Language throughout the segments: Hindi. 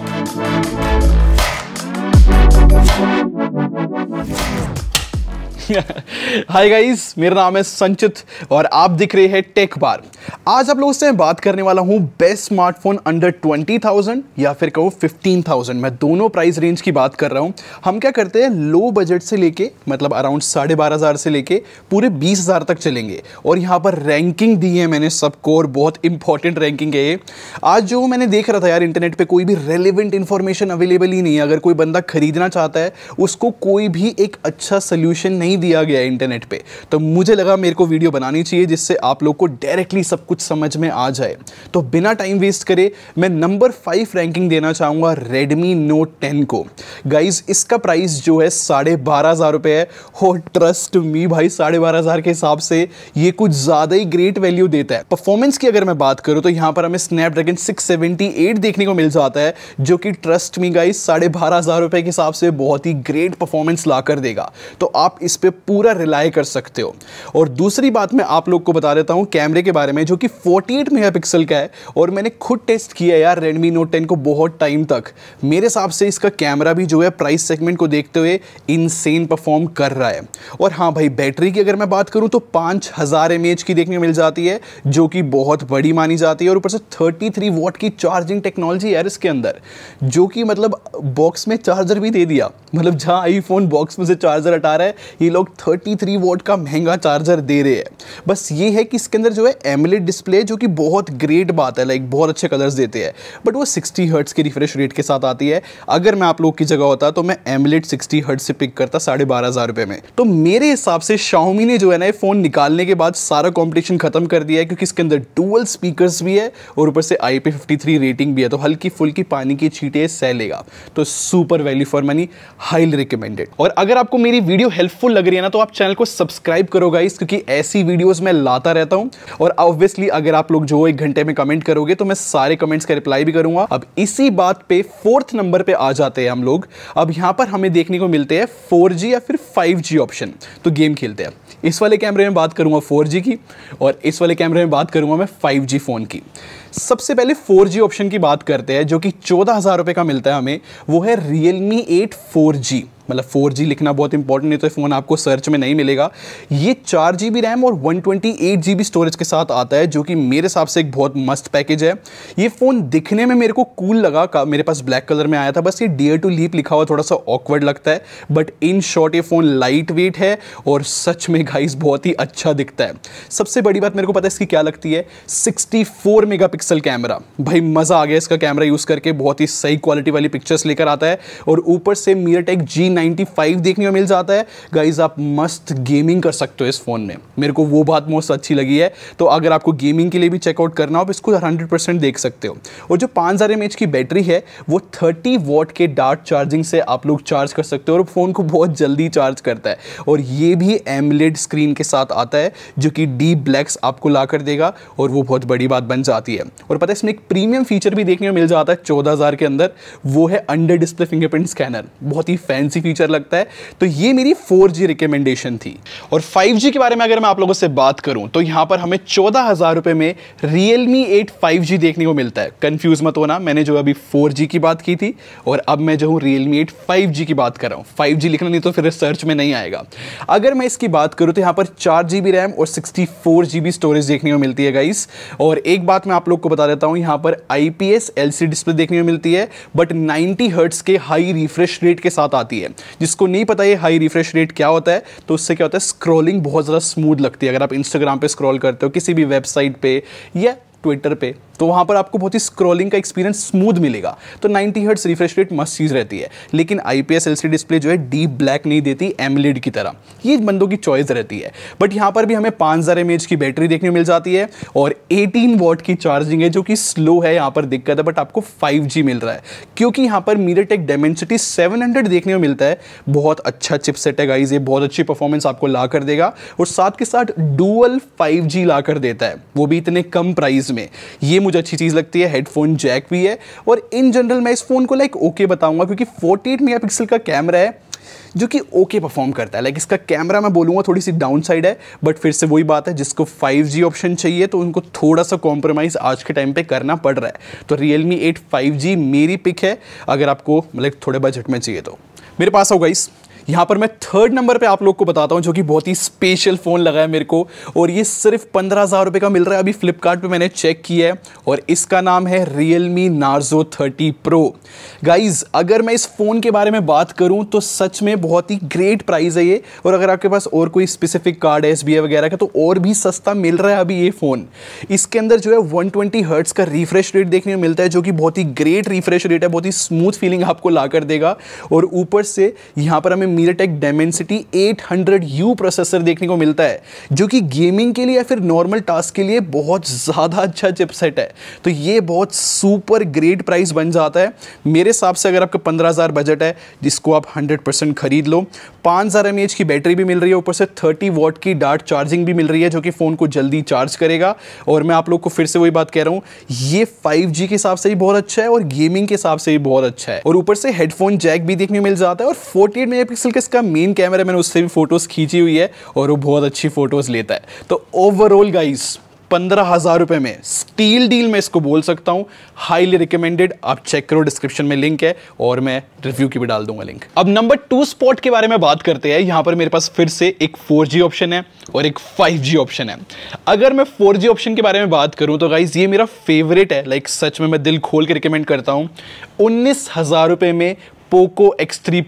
Thank हाय गाइस मेरा नाम है संचित और आप दिख रहे हैं टेक बार आज आप लोगों से मैं बात करने वाला हूं best smartphone under twenty thousand या फिर फिफ्टीन थाउजेंड मैं दोनों प्राइस रेंज की बात कर रहा हूं हम क्या करते हैं लो बजट से लेके मतलब अराउंड साढ़े बारह हज़ार से लेके पूरे बीस हज़ार तक चलेंगे और यहाँ पर रैंकिंग दी है मैंने सबको और बहुत इंपॉर्टेंट रैंकिंग है ये आज जो मैंने देख रहा था यार इंटरनेट पर कोई भी रेलिवेंट इन्फॉर्मेशन अवेलेबल ही नहीं है अगर कोई बंदा खरीदना चाहता है उसको कोई भी एक अच्छा सोल्यूशन नहीं दिया गया इंटरनेट पे तो मुझे लगा मेरे को वीडियो बनानी चाहिए जिससे आप लोग को डायरेक्टली सब कुछ समझ में आ जाए तो बिना टाइम वेस्ट करे मैं नंबर फाइव रैंकिंग देना चाहूँगा रेडमी नोट टेन को गाइज इसका प्राइस जो है साढ़े बारह हज़ार रुपये है हो ट्रस्ट मी भाई साढ़े बारह हज़ार के हिसाब से ये कुछ ज़्यादा ही ग्रेट वैल्यू देता है परफॉर्मेंस की अगर मैं बात करूँ तो यहाँ पर हमें स्नैपड्रैगन सिक्स सेवेंटी एट देखने को मिल जाता है जो कि ट्रस्ट मी गाइज साढ़े बारह हज़ार रुपये के हिसाब से बहुत ही ग्रेट परफॉर्मेंस ला कर देगा तो आप इस पर पूरा रिलाई कर सकते हो और दूसरी बात मैं आप लोग को बता देता हूँ कैमरे के बारे में जो कि 48 मेगापिक्सल का है और मैंने खुद टेस्ट किया यार रेडमी नोट टेन को बहुत टाइम तक मेरे हिसाब से इसका कैमरा भी जो है प्राइस सेगमेंट को देखते हुए इनसेन परफॉर्म कर रहा है और हाँ भाई बैटरी की अगर मैं बात करूँ तो पाँच हज़ार की देखने मिल जाती है जो कि बहुत बड़ी मानी जाती है और ऊपर से 33 वॉट की चार्जिंग टेक्नोलॉजी है इसके अंदर जो कि मतलब बॉक्स में चार्जर भी दे दिया मतलब जहाँ आईफोन बॉक्स में से चार्जर हटा रहा है ये ये लोग 33 वोट का महंगा चार्जर दे रहे हैं बस ये है कि इसके अंदर जो है एमलेट डिस्प्ले जो कि बहुत ग्रेट बात है लाइक बहुत अच्छे कलर्स देते हैं बट वो 60 हर्ट्स के रिफ्रेश रेट के साथ आती है अगर मैं आप लोग की जगह होता तो मैं एमलेट 60 हर्ट्स से पिक करता साढ़े बारह हज़ार रुपये में तो मेरे हिसाब से शाउमी ने जो है ना ये फ़ोन निकालने के बाद सारा कॉम्पिटिशन खत्म कर दिया है क्योंकि इसके अंदर डुअल स्पीकर भी है और ऊपर से आई पी रेटिंग भी है तो हल्की फुल्की पानी की छीटें सह लेगा तो super value for money highly recommended और अगर आपको मेरी वीडियो हेल्पफुल लग रही है ना तो आप चैनल को सब्सक्राइब करो गाइस क्योंकि ऐसी वीडियोस मैं लाता रहता हूँ और ऑब्वियसली अगर आप लोग जो एक घंटे में कमेंट करोगे तो मैं सारे कमेंट्स का रिप्लाई भी करूंगा अब इसी बात पे फोर्थ नंबर पे आ जाते हैं हम लोग अब यहाँ पर हमें देखने को मिलते हैं फोर या फिर फाइव ऑप्शन तो गेम खेलते हैं इस वाले कैमरे में बात करूंगा फोर की और इस वाले कैमरे में बात करूंगा मैं फाइव फ़ोन की सबसे पहले 4G ऑप्शन की बात करते हैं जो कि चौदह हज़ार रुपये का मिलता है हमें वो है Realme 8 4G मतलब 4G लिखना बहुत इंपॉर्टेंट है तो फ़ोन आपको सर्च में नहीं मिलेगा ये चार जी बी रैम और one twenty eight G B storage के साथ आता है जो कि मेरे हिसाब से एक बहुत मस्त पैकेज है ये फ़ोन दिखने में मेरे को कूल लगा का मेरे पास ब्लैक कलर में आया था बस ये डियर टू लीप लिखा हुआ थोड़ा सा ऑकवर्ड लगता है बट इन शॉर्ट ये फ़ोन लाइट वेट है और सच में घाइस बहुत ही अच्छा दिखता है सबसे बड़ी बात मेरे को पता है इसकी क्या लगती है sixty four mega megapixel camera भाई मज़ा आ गया इसका कैमरा यूज़ करके बहुत ही सही क्वालिटी वाली पिक्चर्स लेकर आता है और ऊपर से MediaTek G ninety five देखने को मिल जाता है गाइज आप मस्त गेमिंग कर सकते हो इस फ़ोन में मेरे को वो बात मोस्ट अच्छी लगी है तो अगर आपको गेमिंग के लिए भी चेकआउट करना हो आप इसको हंड्रेड देख सकते हो और जो पाँच हज़ार एम एच की बैटरी है वो थर्टी वॉट के डार्ट चार्जिंग से आप लोग चार्ज कर सकते हो और फ़ोन को बहुत जल्दी चार्ज करता है और ये भी एमलेड स्क्रीन के साथ आता है जो कि डी ब्लैक्स आपको ला कर देगा और वो बहुत बड़ी बात बन जाती है और पता है इसमें एक प्रीमियम फीचर भी देखने को मिल जाता है चौदह हज़ार के अंदर वो है अंडर डिस्प्ले फिंगरप्रिंट स्कैनर बहुत ही फैंसी फीचर लगता है तो ये मेरी फोर जी रिकमेंडेशन थी और फाइव जी के बारे में अगर मैं आप लोगों से बात करूँ तो यहाँ पर हमें चौदह हज़ार रुपये में Realme eight five G देखने को मिलता है कन्फ्यूज़ मत होना मैंने जो अभी फोर जी की बात की थी और अब मैं जो हूँ Realme eight five G की बात कर रहा हूँ फाइव जी लिखना नहीं तो फिर सर्च में नहीं आएगा अगर मैं इसकी बात करूँ तो यहाँ पर चार जी बी रैम और sixty four G B storage देखने को मिलती है गाइस और एक बात मैं आप लोग आपको बता देता हूँ यहाँ पर आई पी डिस्प्ले देखने में मिलती है बट 90 हर्ट्स के हाई रिफ्रेश रेट के साथ आती है जिसको नहीं पता ये हाई रिफ्रेश रेट क्या होता है तो उससे क्या होता है स्क्रॉलिंग बहुत ज़्यादा स्मूथ लगती है अगर आप इंस्टाग्राम पर स्क्रॉल करते हो किसी भी वेबसाइट पर या ट्विटर पर तो वहां पर आपको बहुत ही स्क्रॉलिंग का एक्सपीरियंस स्मूथ मिलेगा तो 90 हर्ट्स रिफ्रेश रेट मस्त चीज़ रहती है लेकिन आई पी डिस्प्ले जो है डीप ब्लैक नहीं देती एमलेड की तरह ये बंदों की चॉइस रहती है बट यहाँ पर भी हमें पाँच हज़ार की बैटरी देखने मिल जाती है और एटीन वॉट की चार्जिंग है जो कि स्लो है यहां पर दिक्कत है बट आपको फाइव मिल रहा है क्योंकि यहाँ पर मीडिया टेक डेमेंसिटी सेवन देखने में मिलता है बहुत अच्छा चिपसेट है ये बहुत अच्छी परफॉर्मेंस आपको ला कर देगा और साथ के साथ डुअल फाइव ला कर देता है वो भी इतने कम प्राइस में ये मुझे मुझे अच्छी चीज़ लगती है हेडफोन जैक भी है और इन जनरल मैं इस फ़ोन को लाइक ओके बताऊँगा क्योंकि 48 मेगापिक्सल का कैमरा है जो कि ओके परफॉर्म करता है लाइक इसका कैमरा मैं बोलूँगा थोड़ी सी डाउन साइड है बट फिर से वही बात है जिसको 5G ऑप्शन चाहिए तो उनको थोड़ा सा कॉम्प्रोमाइज़ आज के टाइम पे करना पड़ रहा है तो Realme 8 5G मेरी पिक है अगर आपको लाइक मतलब थोड़े बजट में चाहिए तो मेरे पास होगा इस यहाँ पर मैं थर्ड नंबर पे आप लोग को बताता हूँ जो कि बहुत ही स्पेशल फ़ोन लगा है मेरे को और ये सिर्फ पंद्रह हज़ार रुपये का मिल रहा है अभी फ्लिपकार्ट मैंने चेक किया है और इसका नाम है Realme Narzo thirty pro guys अगर मैं इस फ़ोन के बारे में बात करूँ तो सच में बहुत ही ग्रेट प्राइस है ये और अगर आपके पास और कोई स्पेसिफिक कार्ड है एस वगैरह का तो और भी सस्ता मिल रहा है अभी ये फ़ोन इसके अंदर जो है वन ट्वेंटी का रिफ्रेश रेट देखने को मिलता है जो कि बहुत ही ग्रेट रिफ्रेश रेट है बहुत ही स्मूथ फीलिंग आपको ला देगा और ऊपर से यहाँ पर हमें MediaTek Dimensity 800 hundred U processor देखने को मिलता है जो कि गेमिंग के लिए या फिर नॉर्मल टास्क के लिए बहुत ज़्यादा अच्छा चिपसेट है तो ये बहुत सुपर ग्रेट प्राइस बन जाता है मेरे हिसाब से अगर आपका पंद्रह हज़ार बजट है जिसको आप हंड्रेड परसेंट खरीद लो पाँच हज़ार एम की बैटरी भी मिल रही है ऊपर से थर्टी वॉट की डार्ट चार्जिंग भी मिल रही है जो कि फ़ोन को जल्दी चार्ज करेगा और मैं आप लोग को फिर से वही बात कह रहा हूँ ये फाइव के हिसाब से भी बहुत अच्छा है और गेमिंग के हिसाब से भी बहुत अच्छा है और ऊपर से हेडफोन जैक भी देखने मिल जाता है और 48 एट मेगापिक्सल का इसका मेन कैमरा मैंने उससे भी फ़ोटोज़ खींची हुई है और वो बहुत अच्छी फ़ोटोज़ लेता है तो ओवरऑल गाइस पंद्रह हज़ार रुपये में स्टील डील में इसको बोल सकता हूँ हाईली रिकमेंडेड आप चेक करो डिस्क्रिप्शन में लिंक है और मैं रिव्यू की भी डाल दूंगा लिंक अब नंबर टू स्पॉट के बारे में बात करते हैं यहाँ पर मेरे पास फिर से एक 4G ऑप्शन है और एक 5G ऑप्शन है अगर मैं 4G ऑप्शन के बारे में बात करूँ तो गाइज ये मेरा फेवरेट है लाइक सच में मैं दिल खोल के रिकमेंड करता हूँ उन्नीस में पोको एक्स थ्री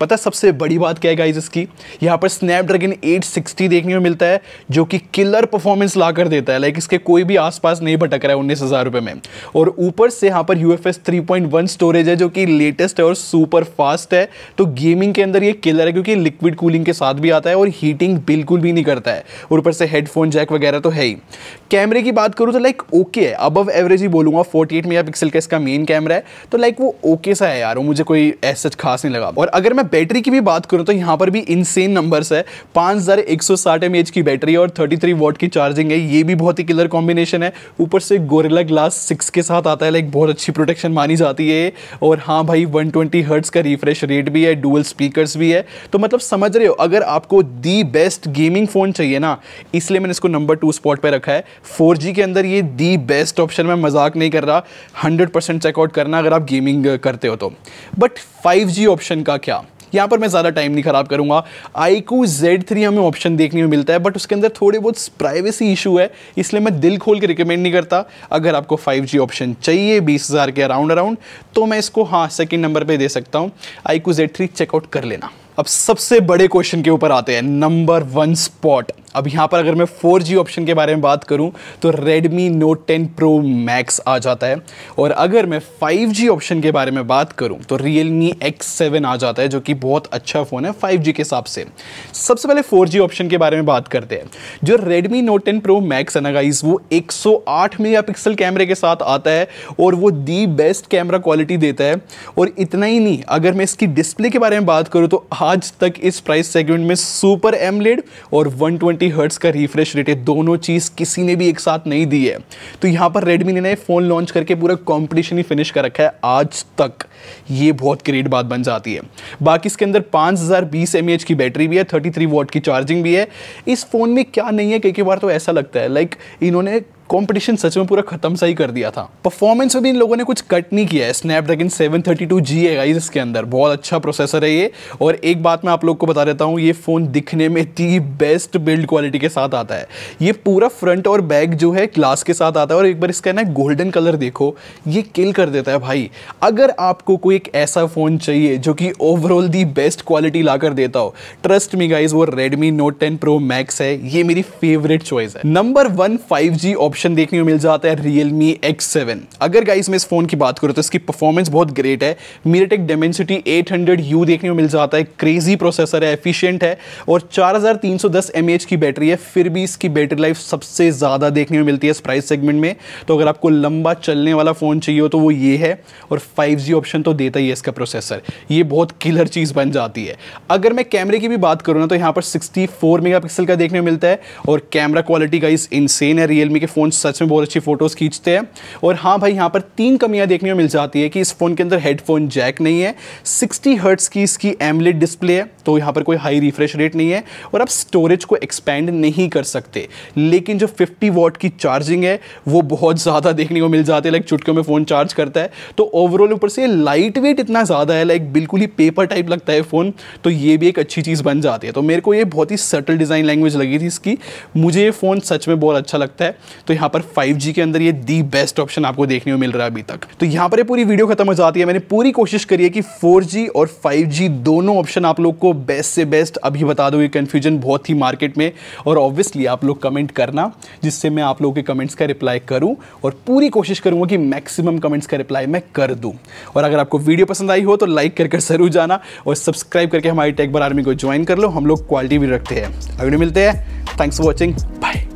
पता सबसे बड़ी बात क्या है गाइज इसकी यहाँ पर स्नैपड्रैगन 860 देखने में मिलता है जो कि किलर परफॉर्मेंस ला कर देता है लाइक इसके कोई भी आसपास नहीं भटक रहा है उन्नीस हज़ार रुपये में और ऊपर से यहाँ पर यू एफ स्टोरेज है जो कि लेटेस्ट है और सुपर फास्ट है तो गेमिंग के अंदर ये किलर है क्योंकि लिक्विड कूलिंग के साथ भी आता है और हीटिंग बिल्कुल भी नहीं करता है और ऊपर से हेडफोन जैक वगैरह तो है ही कैमरे की बात करूँ तो लाइक ओके है अबव एवरेज ही बोलूँगा फोर्टी एट मेगा पिक्सल का इसका मेन कैमरा है तो लाइक वो ओके सा है यार वो मुझे कोई ऐसा खास नहीं लगा और अगर मैं बैटरी की भी बात करूँ तो यहाँ पर भी इनसेन नंबर्स है पाँच हज़ार एक सौ साठ एम एच की बैटरी और थर्टी थ्री वॉट की चार्जिंग है ये भी बहुत ही किलर कॉम्बिनेशन है ऊपर से गोरेला ग्लास सिक्स के साथ आता है लाइक बहुत अच्छी प्रोटेक्शन मानी जाती है और हाँ भाई वन ट्वेंटी हर्ट्स का रिफ्रेश रेट भी है डुअल स्पीकर्स भी है तो मतलब समझ रहे हो अगर आपको दी बेस्ट गेमिंग फ़ोन चाहिए ना इसलिए मैंने इसको नंबर टू स्पॉट पर रखा है फोर के अंदर ये दी बेस्ट ऑप्शन मैं मजाक नहीं कर रहा हंड्रेड परसेंट चेकआउट करना अगर आप गेमिंग करते हो तो बट फाइव ऑप्शन का क्या यहाँ पर मैं ज़्यादा टाइम नहीं ख़राब करूँगा आई क्यू जेड थ्री हमें ऑप्शन देखने में मिलता है बट उसके अंदर थोड़े बहुत प्राइवेसी इशू है इसलिए मैं दिल खोल के रिकमेंड नहीं करता अगर आपको फाइव जी ऑप्शन चाहिए बीस हज़ार के अराउंड अराउंड तो मैं इसको हाँ सेकेंड नंबर पर दे सकता हूँ iQOO Z three checkout कर लेना अब सबसे बड़े क्वेश्चन के ऊपर आते हैं नंबर वन स्पॉट अब यहाँ पर अगर मैं 4G ऑप्शन के बारे में बात करूँ तो Redmi Note 10 Pro Max आ जाता है और अगर मैं 5G ऑप्शन के बारे में बात करूँ तो Realme X7 आ जाता है जो कि बहुत अच्छा फ़ोन है 5G के हिसाब से सबसे पहले 4G ऑप्शन के बारे में बात करते हैं जो Redmi Note 10 Pro Max है ना गाइस वो 108 मेगापिक्सल कैमरे के साथ आता है और वो दी बेस्ट कैमरा क्वालिटी देता है और इतना ही नहीं अगर मैं इसकी डिस्प्ले के बारे में बात करूँ तो आज तक इस प्राइस सेगमेंट में सुपर एमलेड और 120 ट्वेंटी का रिफ्रेश रेट है दोनों चीज़ किसी ने भी एक साथ नहीं दी है तो यहाँ पर रेडमी ने नए फ़ोन लॉन्च करके पूरा कॉम्पिटिशन ही फिनिश कर रखा है आज तक ये बहुत ग्रेट बात बन जाती है बाकी इसके अंदर पांच हज़ार बीस की बैटरी भी है थर्टी थ्री वॉट की चार्जिंग भी है इस फ़ोन में क्या नहीं है कई कई बार तो ऐसा लगता है लाइक इन्होंने कंपटीशन सच में पूरा खत्म सा ही कर दिया था परफॉर्मेंस में भी इन लोगों ने कुछ कट नहीं किया है स्नैपड्रैगन 732G है गाइस इसके अंदर बहुत अच्छा प्रोसेसर है ये और एक बात मैं आप लोग को बता देता हूँ ये फ़ोन दिखने में दी बेस्ट बिल्ड क्वालिटी के साथ आता है ये पूरा फ्रंट और बैक जो है ग्लास के साथ आता है और एक बार इसका ना गोल्डन कलर देखो ये किल कर देता है भाई अगर आपको कोई एक ऐसा फ़ोन चाहिए जो कि ओवरऑल दी बेस्ट क्वालिटी ला कर देता हो ट्रस्ट मी गाइज वो Redmi note ten pro max है ये मेरी फेवरेट चॉइस है number one five option option देखने को मिल जाता है रियल मी एक्स सेवन अगर गाइस मैं इस फ़ोन की बात करूँ तो इसकी परफॉर्मेंस बहुत ग्रेट है MediaTek Dimensity eight hundred U देखने को मिल जाता है क्रेजी प्रोसेसर है एफिशिएंट है और चार हज़ार तीन सौ दस एम एच की बैटरी है फिर भी इसकी बैटरी लाइफ सबसे ज़्यादा देखने को मिलती है इस प्राइस सेगमेंट में तो अगर आपको लंबा चलने वाला फ़ोन चाहिए हो तो वो ये है और फाइव जी ऑप्शन तो देता ही है इसका प्रोसेसर ये बहुत किलर चीज़ बन जाती है अगर मैं कैमरे की भी बात करूँ ना तो यहाँ पर सिक्सटी फोर मेगा पिक्सल का देखने को मिलता है और कैमरा क्वालिटी का इस इनसेन है रियलमी के फ़ोन फ़ोन सच में बहुत अच्छी फ़ोटोज़ खींचते हैं और हाँ भाई यहाँ पर तीन कमियां देखने को मिल जाती है कि इस फ़ोन के अंदर हेडफोन जैक नहीं है सिक्सटी हर्ट्स की इसकी एमलेट डिस्प्ले है तो यहाँ पर कोई हाई रिफ्रेश रेट नहीं है और आप स्टोरेज को एक्सपेंड नहीं कर सकते लेकिन जो फिफ्टी वॉट की चार्जिंग है वो बहुत ज़्यादा देखने को मिल जाती है लाइक चुटकियों में फ़ोन चार्ज करता है तो ओवरऑल ऊपर से लाइट वेट इतना ज़्यादा है लाइक बिल्कुल ही पेपर टाइप लगता है फ़ोन तो ये भी एक अच्छी चीज़ बन जाती है तो मेरे को ये बहुत ही सटल डिज़ाइन लैंग्वेज लगी थी इसकी मुझे ये फ़ोन सच में बहुत अच्छा लगता है तो यहाँ पर 5G के अंदर ये दी बेस्ट ऑप्शन आपको देखने को मिल रहा है अभी तक तो यहाँ पर ये पूरी वीडियो खत्म हो जाती है मैंने पूरी कोशिश करी है कि 4G और 5G दोनों ऑप्शन आप लोग को बेस्ट से बेस्ट अभी बता दूँ ये कन्फ्यूजन बहुत थी मार्केट में और ऑब्वियसली आप लोग कमेंट करना जिससे मैं आप लोगों के कमेंट्स का रिप्लाई करूँ और पूरी कोशिश करूँगा कि मैक्सिमम कमेंट्स का रिप्लाई मैं कर दूँ और अगर आपको वीडियो पसंद आई हो तो लाइक करके जरूर जाना और सब्सक्राइब करके हमारी टेक बार आर्मी को ज्वाइन कर लो हम लोग क्वालिटी भी रखते हैं अगले मिलते हैं थैंक्स फॉर वॉचिंग बाय